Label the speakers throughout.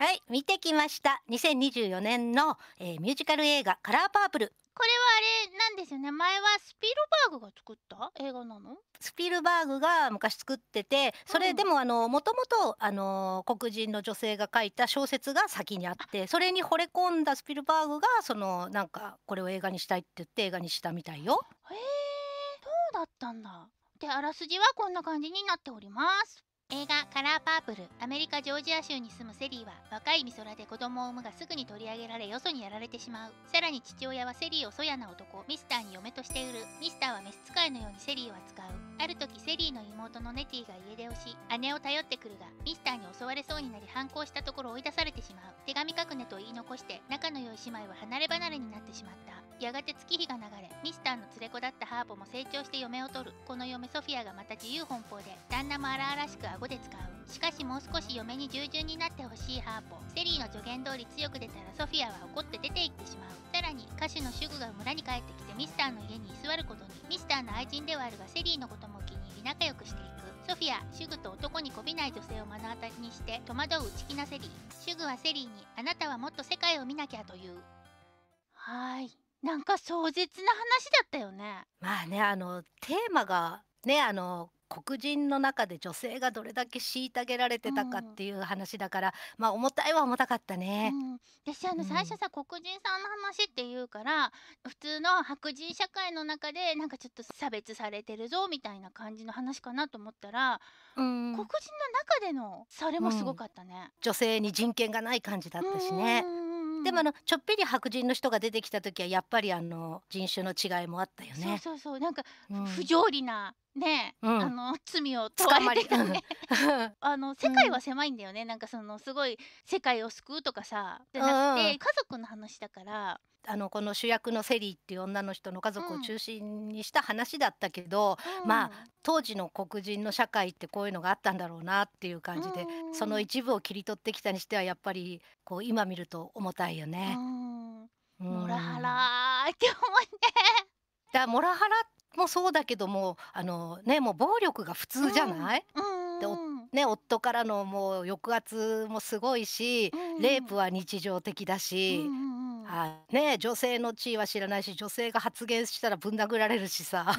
Speaker 1: はい見てきました2024年の、えー、ミュージカル映画カラーパープル
Speaker 2: これはあれなんですよね前は
Speaker 1: スピルバーグが作っ
Speaker 2: た映画なの
Speaker 1: スピルバーグが昔作っててそれでもあのもともとあの黒人の女性が書いた小説が先にあってそれに惚れ込んだスピルバーグがそのなんかこれを映画にしたいって言って映画にしたみたいよへえ
Speaker 2: そうだったんだであらすじはこんな感じになっております映画「カラーパープル」アメリカ・ジョージア州に住むセリーは若い美空で子供を産むがすぐに取り上げられよそにやられてしまうさらに父親はセリーをそやな男ミスターに嫁として売るミスターは召使いのようにセリーを扱うある時セリーの妹のネティが家出をし姉を頼ってくるがミスターに襲われそうになり反抗したところ追い出されてしまう手紙書くねと言い残して仲の良い姉妹は離れ離れになってしまったやがて月日が流れミスターの連れ子だったハーポも成長して嫁を取るこの嫁ソフィアがまた自由奔放で旦那も荒々しく顎で使うしかしもう少し嫁に従順になってほしいハーポセリーの助言通り強く出たらソフィアは怒って出て行ってしまうさらに歌手の主婦が村に帰ってきてミスターの家に居座ることにミスターの愛人ではあるがセリーのことも気に入り仲良くしていくソフィア、シュグと男にこびない女性を目の当たりにして戸惑う内気なセリー。シュグはセリーに、あなたはもっと世界を見なきゃという。はい。なんか壮絶な話だったよね。
Speaker 1: まあねあのテーマがねあの黒人の中で女性がどれだけ虐げられてたかっていう話だから、うん、まあ重たいは重たかったね。うん、私あの最初さ、うん、黒人
Speaker 2: さんの話って言うから普通の白人社会の中でなんかちょっと差別されてるぞみたいな感じの話かなと思ったら、黒人の中でのそれもすごかったね、
Speaker 1: 女性に人権がない感じだったしね。でもあのちょっぴり白人の人が出てきた時はやっぱりあの人種の違いもあったよね。そうそうそうなんか不
Speaker 2: 条理なね、うん、あの罪を問われてたねあの世界は狭いんだよね、うん、なんかそのすごい世界を救うとかさじゃなくて、うん、家族の話だか
Speaker 1: らあのこの主役のセリーっていう女の人の家族を中心にした話だったけど、うん、まあ当時の黒人の社会ってこういうのがあったんだろうなっていう感じで、うん、その一部を切り取ってきたにしてはやっぱりこう今見ると重たいよね。モラハラって思ってだモラハラっもそうだけどもあの、ね、もう暴力が普通じゃない、でね、夫からのもう抑圧もすごいし、レイプは日常的だし、あね、女性の地位は知らないし女性が発言したらぶん殴られるしさ。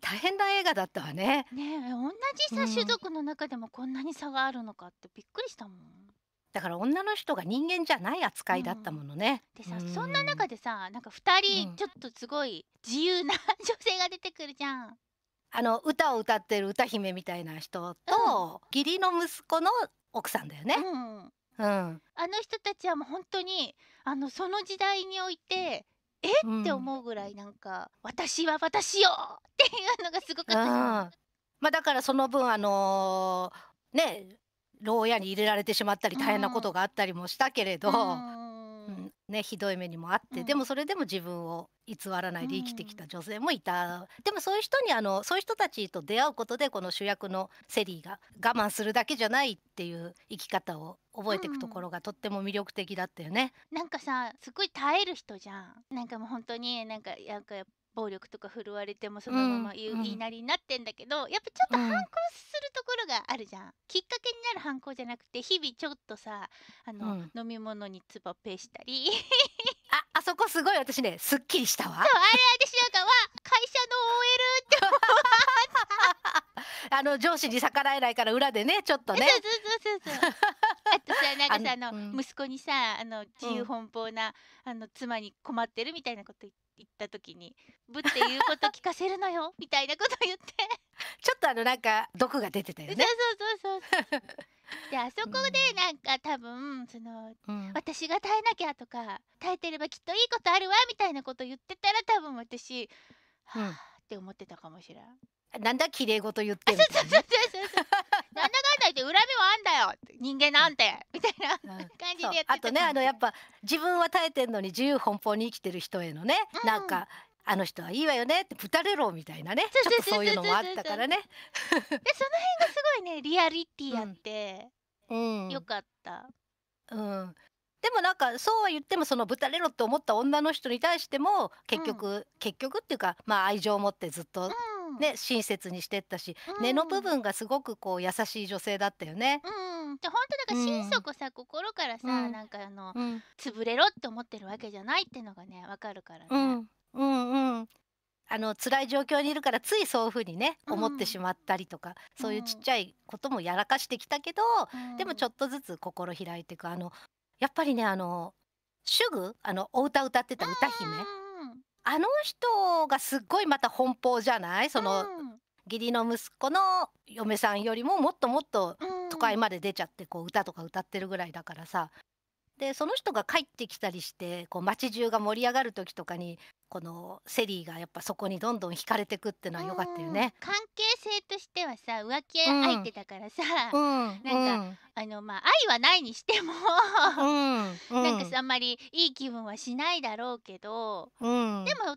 Speaker 1: 大変な映画だったわね。ね同じさ種族の中でもこんなに差があるのかってびっくりしたもん。だから女の人が人間じゃない扱いだったものね。
Speaker 2: うん、でさ、うん、そんな中でさなんか2人ちょっとすごい自由な女性が出てくるじ
Speaker 1: ゃん。あの歌を歌ってる歌姫みたいな人と、義理の息子の奥さんだよね。うん、あの人たちはもう本当にあのその
Speaker 2: 時代においてえって思うぐらいなんか、うん、私は私よっていうのがすごかった、うん、
Speaker 1: まあだからその分あのー、ね牢屋に入れられてしまったり大変なことがあったりもしたけれど、うんね、ひどい目にもあって、うん、でもそれでも自分を偽らないで生きてきた女性もいた、うん、でもそういう人にあのそういう人たちと出会うことでこの主役のセリーが我慢するだけじゃないっていう生き方を覚えていくところがとっても魅力的だったよね。うん、なんかさすご
Speaker 2: い耐える人じゃん。なんかもう本当になんかなんか暴力とか振るわれてもそのまま言いなりになってんだけど、やっぱちょっと反抗すがあるじゃんきっかけになる犯行じゃなくて日々ちょっとさあの、うん、飲み物にツバペしたり
Speaker 1: ああそこすごい私ねすっきりしたわそうあれ私なんかは会社の OL って あの上司に逆らえないから裏でねちょっとねそう
Speaker 2: そうそうそうあとさ なんかさあの、うん、息子にさあの自由奔放な、あの妻に困ってるみたいなこと言っ行った時に「ぶ」っていうこと聞かせるのよみ
Speaker 1: たいなこと言って ちょっとあのなんか毒が出てたよねそうそうそうそう
Speaker 2: であそこでなんか多分その、うん、私が耐えなきゃとか耐えてればきっといいことあるわみたいなこと言ってたら多分私、うん、はあって思ってたかもしれん。
Speaker 1: なんだ綺麗事言ってる、そうそうそうなんだかんだ
Speaker 2: 言って恨みはあんだよ人間なんてたい
Speaker 1: な感じでやってた、うん、あとねあのやっぱ自分は耐えてんのに自由奔放に生きてる人へのね、うん、なんかあの人はいいわよねってぶたれろみたいなねちょっとそういうのもあったからねでその辺がすごいねリアリティやって、うん、よ
Speaker 2: かった。
Speaker 1: うんでもなんかそうは言ってもそのぶたれろって思った女の人に対しても結局、うん、結局っていうかまあ愛情を持ってずっとね、親切にしてったし、うん、根の部分がすごくこう優しい女性だったよね。
Speaker 2: うん、で本当だから心底さ、うん、心からさ、うん、なんかあの、
Speaker 1: 潰れろって思ってるわ
Speaker 2: けじゃないってのがねわかるからね。う
Speaker 1: ん、うんうんあの辛い状況にいるからついそういうふうにね思ってしまったりとか、うん、そういうちっちゃいこともやらかしてきたけど、うん、でもちょっとずつ心開いていくあのやっぱりねあの主具あのお歌歌ってた歌姫、あの人がすっごいまた奔放じゃないその、義理の息子の嫁さんよりももっともっと都会まで出ちゃってこう歌とか歌ってるぐらいだからさでその人が帰ってきたりしてこう街中が盛り上がる時とかにこのセリーがやっぱそこにどんどん惹かれてくってのは良かったよね。
Speaker 2: 関係性としてはさ浮気相手だからさ、うん、なんか、うん、あのまあ愛はないにしてもうん、なんかあんまりいい気分はしないだろうけど、でもお互いなん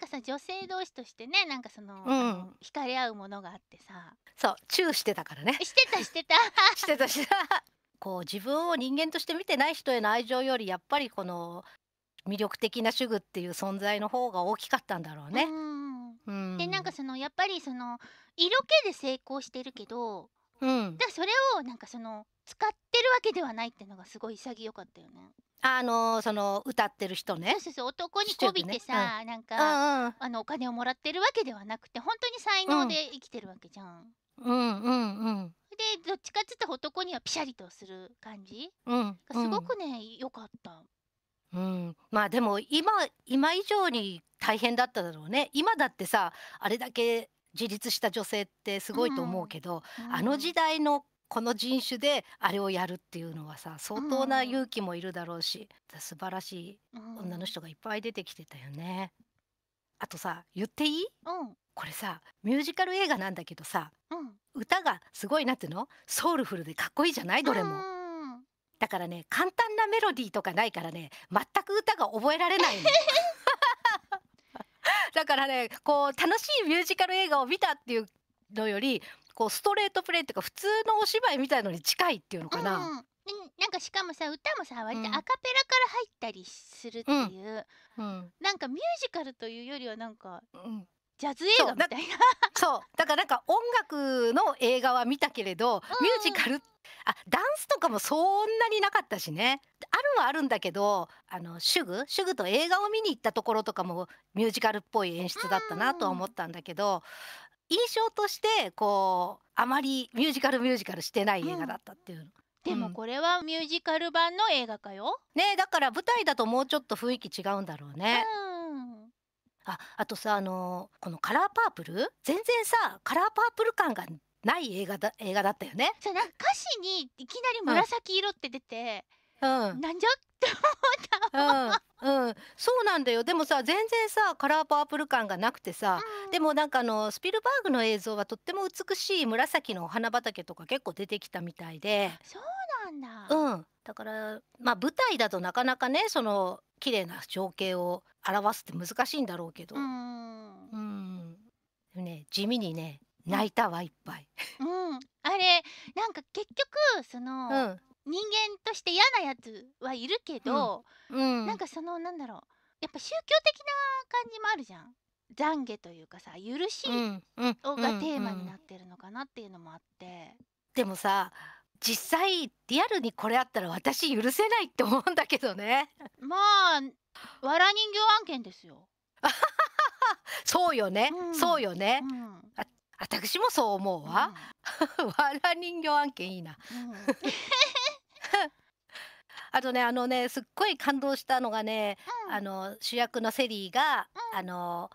Speaker 2: かさ女性同士としてねなんかその,、の惹かれ合うものがあってさ
Speaker 1: そうチューしてたからねしてたしてた してたしてたこう自分を人間として見てない人への愛情よりやっぱりこの魅力的な主婦っていう存在の方が大きかったんだろうね。うん、でなんか
Speaker 2: そのやっぱりその色気で成功してるけど、うん、だそれをなんかその使ってるわけではないっていうのがすごい潔かったよね。
Speaker 1: あのー、その歌ってる人ねそう
Speaker 2: そう男に媚びてさ、ねうん、なんか、うんうん、あのお金をもらってるわけではなくて本当に才能で生きてるわけじゃん。
Speaker 1: うん、うん、うんうん
Speaker 2: でどっちかっつったら男にはピシャリとする感じ、う
Speaker 1: ん、すごく
Speaker 2: ね良、うん、かった。
Speaker 1: うん、まあでも今今以上に大変だっただろうね今だってさあれだけ自立した女性ってすごいと思うけど、うんあの時代のこの人種であれをやるっていうのはさ相当な勇気もいるだろうし、うん、素晴らしい女の人がいっぱい出てきてたよね。あとさ言っていい、うん、これさミュージカル映画なんだけどさ、うん、歌がすごいなってのソウルフルでかっこいいじゃないどれも。だからね簡単なメロディーとかないからね全く歌が覚えられないの。だからねこう楽しいミュージカル映画を見たっていうのよりこうストレートプレイっていうか普通のお芝居みたいのに近いっていうのかな。うん
Speaker 2: なんかしかもさ歌もさ割とアカペラから入ったりするっていう、うんうん、なんかミュージカルというよりはなんか、うん、
Speaker 1: ジャズ映画みたいな そうだからなんか音楽の映画は見たけれど、ミュージカルあダンスとかもそんなになかったしねあるはあるんだけどあの主婦主婦と映画を見に行ったところとかもミュージカルっぽい演出だったなとは思ったんだけど、印象としてこうあまりミュージカルミュージカルしてない映画だったっていう、うん、でも
Speaker 2: これはミュージカル版の映画かよ、
Speaker 1: ねだから舞台だともうちょっと雰囲気違うんだろうね、うんああとさあのこの「カラーパープル」全然さカラーパープル感がない映画だ映画だったよね。そうなんか歌詞にいきなり紫
Speaker 2: 色って出て、
Speaker 1: うん、なんじゃって思った。うん、うん、そうなんだよでもさ全然さカラーパープル感がなくてさ、うん、でもなんかあのスピルバーグの映像はとっても美しい紫のお花畑とか結構出てきたみたいで
Speaker 2: そうなんだ、うん、だから
Speaker 1: まあ舞台だとなかなかねその綺麗な情景を表すって難しいんだろうけどうんね地味にね泣いたわいっぱい。
Speaker 2: うん、あれなんか結局その、うん、人間として嫌なやつはいるけど、うん、うん、なんかそのなんだろうやっぱ宗教的な感じもあるじゃん。懺悔というかさ許しをがテーマになってるのかなっていうのもあって。
Speaker 1: でもさ実際リアルにこれあったら私許せないって思うんだけどねまあわら人形案
Speaker 2: 件ですよ
Speaker 1: そうよね、うん、そうよね、うん、あ私もそう思うわ、うん、わら人形案件いいな、あとねあのねすっごい感動したのがね、あの主役のセリーが、あの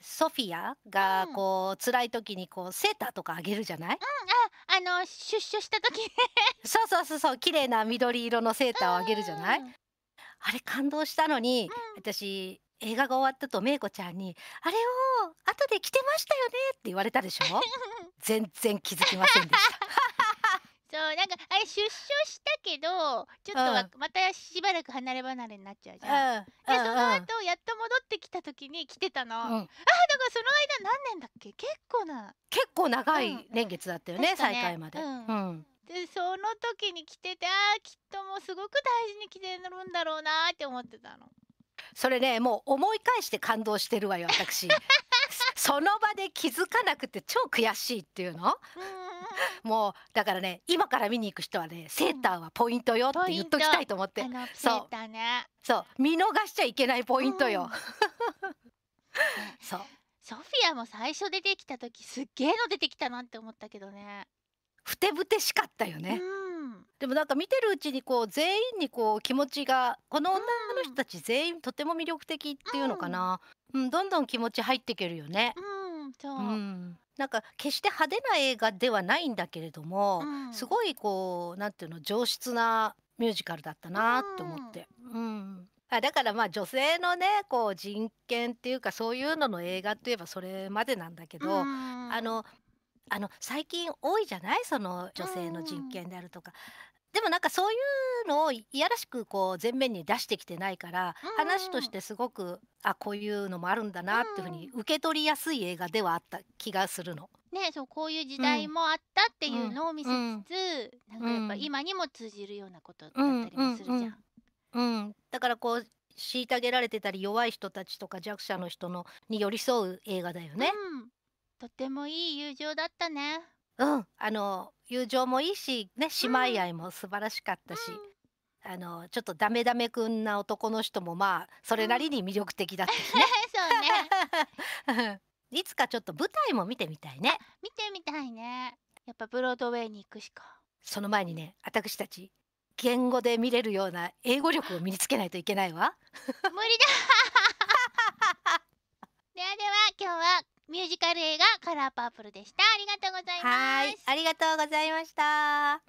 Speaker 1: ソフィアがこう、うん、辛い時にこうセーターとかあげるじゃない、うん、ああの出所した時そうそうそうそう綺麗な緑色のセーターをあげるじゃない、あれ感動したのに、うん、私映画が終わったとめいこちゃんに「あれを後で着てましたよね」って言われたでしょ 全然気づきませんでした
Speaker 2: そうなんかあれ出所したけどちょっと、うん、またしばらく離れ離れになっちゃうじゃん、うん、でその後、やっと戻ってきた時に来てたの、うん、あだからその間何年だっけ結構な
Speaker 1: 結構長い年月だったよねね、再会まで、うん
Speaker 2: でその時に来ててああきっともうすごく大事に来てるんだろうなって思ってたの
Speaker 1: それねもう思い返して感動してるわよ私 その場で気づかなくて超悔しいっていうの、うん もうだからね今から見に行く人はねセーターはポイントよって言っときたいと思って、うん、そう、ね、そう見逃しちゃいけないポイントよ、うん、そう
Speaker 2: ソフィアも最初出てきた時すっげえの出てきたなって思ったけどね
Speaker 1: ふてぶてしかったよね、うん、でもなんか見てるうちにこう全員にこう気持ちがこの女の人たち全員とても魅力的っていうのかな、うんどんどん気持ち入っていけるよね、うん
Speaker 2: 当、うん、
Speaker 1: なんか決して派手な映画ではないんだけれども、うん、すごいこうなんていうの上質なミュージカルだったなと思って。うん、あだからまあ女性のねこう人権っていうかそういうのの映画といえばそれまでなんだけど、あのあの最近多いじゃないその女性の人権であるとか、でもなんかそういうのをいやらしくこう前面に出してきてないから、うん話としてすごくあこういうのもあるんだなっていうふうに受け取りやすい映画ではあった気がするの。
Speaker 2: ね、そうこういう時代もあったっていうのを見せつつ、うん、なんかやっぱ今にも通じるようなことだったりもするじゃ
Speaker 1: ん。うん、うん、だからこう虐げられてたり弱い人たちとか弱者の人のに寄り添う映画だよね。とてもいい友情だったね。うん、あの友情もいいし、ね、姉妹愛も素晴らしかったし、あのちょっとダメダメくんな男の人もまあそれなりに魅力的だったしね。そうね。いつかちょっと舞台も見てみたいね。
Speaker 2: 見てみたいね。
Speaker 1: やっぱブロードウェイに行くしか。その前にね、私たち言語で見れるような英語力を身につけないといけないわ。無理だ。
Speaker 2: ではでは今日はミュージカル映画カラーパープルでしたありがとうございますありがとうございました